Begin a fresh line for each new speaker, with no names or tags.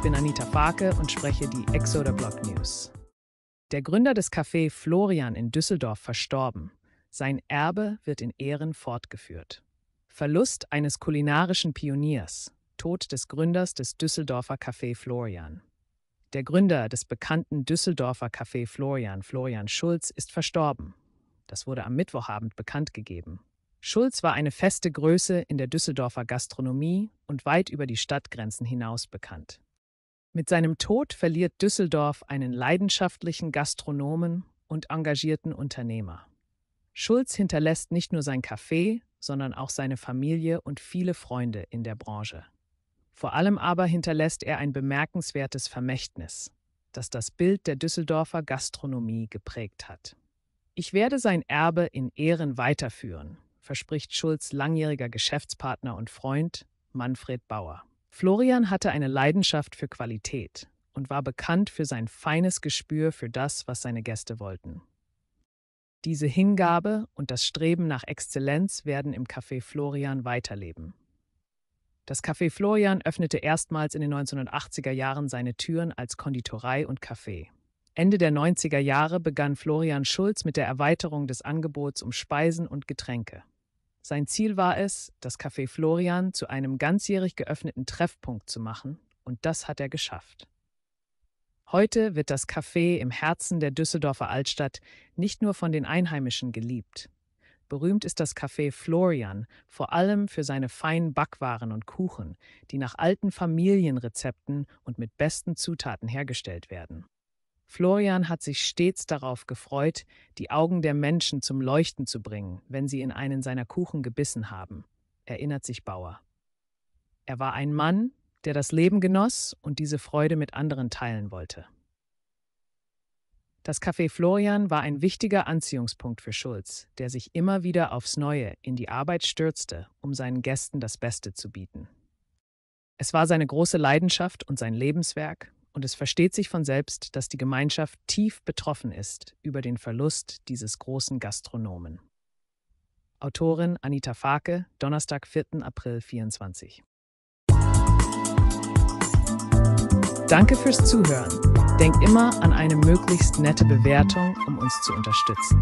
Ich bin Anita Farke und spreche die Exoder Blog News. Der Gründer des Café Florian in Düsseldorf verstorben. Sein Erbe wird in Ehren fortgeführt. Verlust eines kulinarischen Pioniers. Tod des Gründers des Düsseldorfer Café Florian. Der Gründer des bekannten Düsseldorfer Café Florian, Florian Schulz, ist verstorben. Das wurde am Mittwochabend bekannt gegeben. Schulz war eine feste Größe in der Düsseldorfer Gastronomie und weit über die Stadtgrenzen hinaus bekannt. Mit seinem Tod verliert Düsseldorf einen leidenschaftlichen Gastronomen und engagierten Unternehmer. Schulz hinterlässt nicht nur sein Café, sondern auch seine Familie und viele Freunde in der Branche. Vor allem aber hinterlässt er ein bemerkenswertes Vermächtnis, das das Bild der Düsseldorfer Gastronomie geprägt hat. Ich werde sein Erbe in Ehren weiterführen, verspricht Schulz langjähriger Geschäftspartner und Freund Manfred Bauer. Florian hatte eine Leidenschaft für Qualität und war bekannt für sein feines Gespür für das, was seine Gäste wollten. Diese Hingabe und das Streben nach Exzellenz werden im Café Florian weiterleben. Das Café Florian öffnete erstmals in den 1980er Jahren seine Türen als Konditorei und Café. Ende der 90er Jahre begann Florian Schulz mit der Erweiterung des Angebots um Speisen und Getränke. Sein Ziel war es, das Café Florian zu einem ganzjährig geöffneten Treffpunkt zu machen, und das hat er geschafft. Heute wird das Café im Herzen der Düsseldorfer Altstadt nicht nur von den Einheimischen geliebt. Berühmt ist das Café Florian vor allem für seine feinen Backwaren und Kuchen, die nach alten Familienrezepten und mit besten Zutaten hergestellt werden. Florian hat sich stets darauf gefreut, die Augen der Menschen zum Leuchten zu bringen, wenn sie in einen seiner Kuchen gebissen haben, erinnert sich Bauer. Er war ein Mann, der das Leben genoss und diese Freude mit anderen teilen wollte. Das Café Florian war ein wichtiger Anziehungspunkt für Schulz, der sich immer wieder aufs Neue in die Arbeit stürzte, um seinen Gästen das Beste zu bieten. Es war seine große Leidenschaft und sein Lebenswerk, und es versteht sich von selbst, dass die Gemeinschaft tief betroffen ist über den Verlust dieses großen Gastronomen. Autorin Anita Farke, Donnerstag, 4. April 24. Danke fürs Zuhören. Denk immer an eine möglichst nette Bewertung, um uns zu unterstützen.